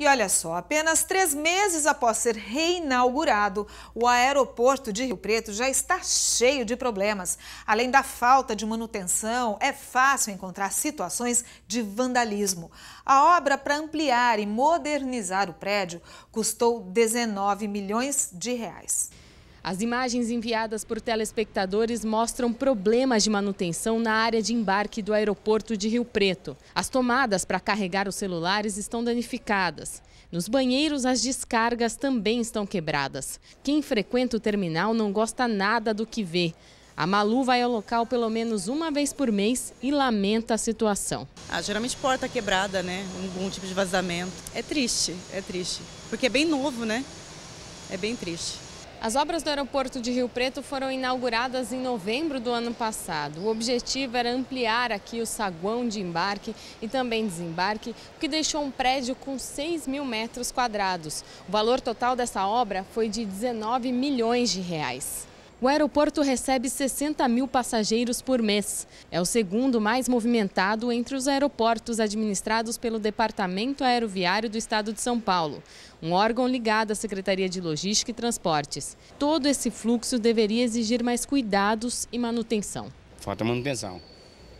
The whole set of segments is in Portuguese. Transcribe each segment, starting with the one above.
E olha só, apenas três meses após ser reinaugurado, o aeroporto de Rio Preto já está cheio de problemas. Além da falta de manutenção, é fácil encontrar situações de vandalismo. A obra para ampliar e modernizar o prédio custou 19 milhões de reais. As imagens enviadas por telespectadores mostram problemas de manutenção na área de embarque do aeroporto de Rio Preto. As tomadas para carregar os celulares estão danificadas. Nos banheiros, as descargas também estão quebradas. Quem frequenta o terminal não gosta nada do que vê. A Malu vai ao local pelo menos uma vez por mês e lamenta a situação. Ah, geralmente porta quebrada, né? Algum tipo de vazamento. É triste, é triste. Porque é bem novo, né? É bem triste. As obras do aeroporto de Rio Preto foram inauguradas em novembro do ano passado. O objetivo era ampliar aqui o saguão de embarque e também desembarque, o que deixou um prédio com 6 mil metros quadrados. O valor total dessa obra foi de 19 milhões de reais. O aeroporto recebe 60 mil passageiros por mês. É o segundo mais movimentado entre os aeroportos administrados pelo Departamento Aeroviário do Estado de São Paulo, um órgão ligado à Secretaria de Logística e Transportes. Todo esse fluxo deveria exigir mais cuidados e manutenção. Falta manutenção.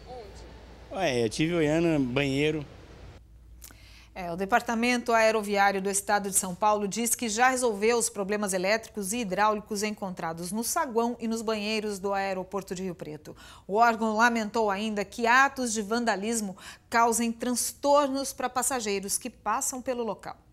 Onde? Ué, eu tive olhando banheiro, é, o Departamento Aeroviário do Estado de São Paulo diz que já resolveu os problemas elétricos e hidráulicos encontrados no saguão e nos banheiros do aeroporto de Rio Preto. O órgão lamentou ainda que atos de vandalismo causem transtornos para passageiros que passam pelo local.